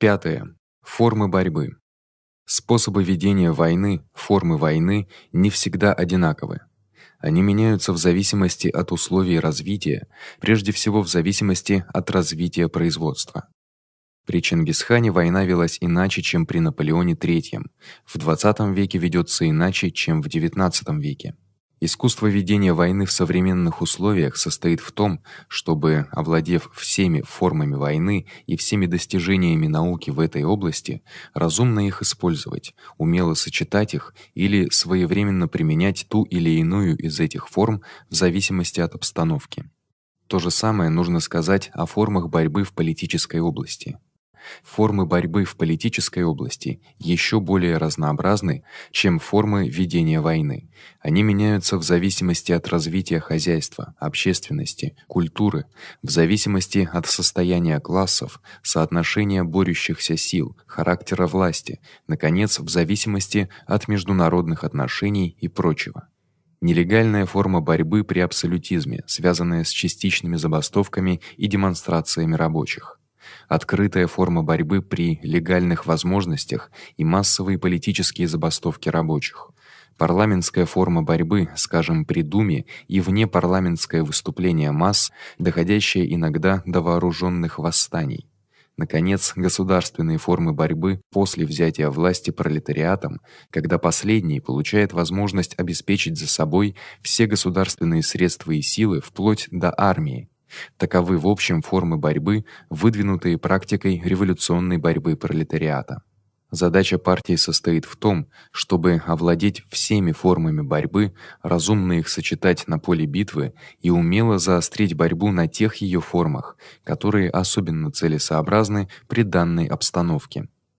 Пятое. Формы борьбы. Способы ведения войны, формы войны не всегда одинаковы. Они меняются в зависимости от условий развития, прежде всего в зависимости от развития производства. При Чингисхане война велась иначе, чем при Наполеоне III. В 20 веке ведётся иначе, чем в XIX веке. Искусство ведения войны в современных условиях состоит в том, чтобы, овладев всеми формами войны и всеми достижениями науки в этой области, разумно их использовать, умело сочетать их или своевременно применять ту или иную из этих форм в зависимости от обстановки. То же самое нужно сказать о формах борьбы в политической области. Формы борьбы в политической области ещё более разнообразны, чем формы ведения войны. Они меняются в зависимости от развития хозяйства, общественности, культуры, в зависимости от состояния классов, соотношения борющихся сил, характера власти, наконец, в зависимости от международных отношений и прочего. Нелегальная форма борьбы при абсолютизме, связанная с частичными забастовками и демонстрациями рабочих открытая форма борьбы при легальных возможностях и массовые политические забастовки рабочих. Парламентская форма борьбы, скажем, при Думе и вне парламентское выступление масс, доходящее иногда до вооружённых восстаний. Наконец, государственные формы борьбы после взятия власти пролетариатом, когда последний получает возможность обеспечить за собой все государственные средства и силы вплоть до армии, Таковы в общем формы борьбы, выдвинутые практикой революционной борьбы пролетариата. Задача партии состоит в том, чтобы овладеть всеми формами борьбы, разумно их сочетать на поле битвы и умело заострить борьбу на тех её формах, которые особенно целесообразны при данной обстановке.